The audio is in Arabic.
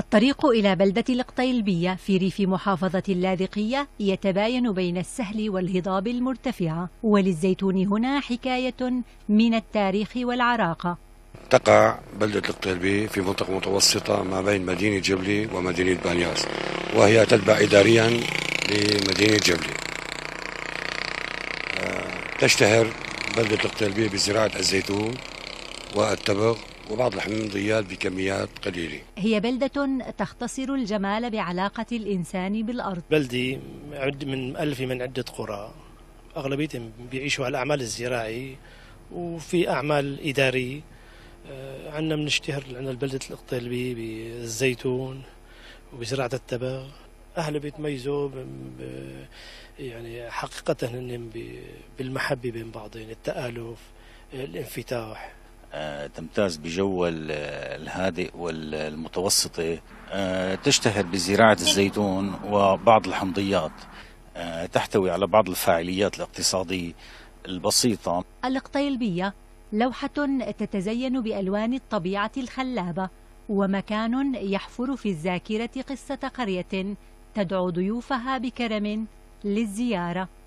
الطريق إلى بلدة القطيلبية في ريف محافظة اللاذقية يتباين بين السهل والهضاب المرتفعة وللزيتون هنا حكاية من التاريخ والعراقة تقع بلدة القطيلبي في منطقة متوسطة ما بين مدينة جبلي ومدينة بانياس وهي تتبع إداريا لمدينة جبلي آه، تشتهر بلدة القطيلبي بزراعة الزيتون والتبغ وبعض الحمضيات بكميات قليلة هي بلدة تختصر الجمال بعلاقة الإنسان بالأرض بلدي عد من ألف من عدة قرى أغلبيتهم بيعيشوا على الأعمال الزراعي وفي أعمال إدارية آه، عندنا بنشتهر عندنا البلدة القطلبي بالزيتون وبزراعة التبغ أهله بيتميزوا يعني حقيقة بالمحبة بين بعضين التآلف الانفتاح آه، تمتاز بجو الهادئ والمتوسطة آه، تشتهر بزراعة الزيتون وبعض الحمضيات آه، تحتوي على بعض الفاعليات الاقتصادية البسيطة القطيلبية لوحة تتزين بألوان الطبيعة الخلابة ومكان يحفر في الذاكرة قصة قرية تدعو ضيوفها بكرم للزيارة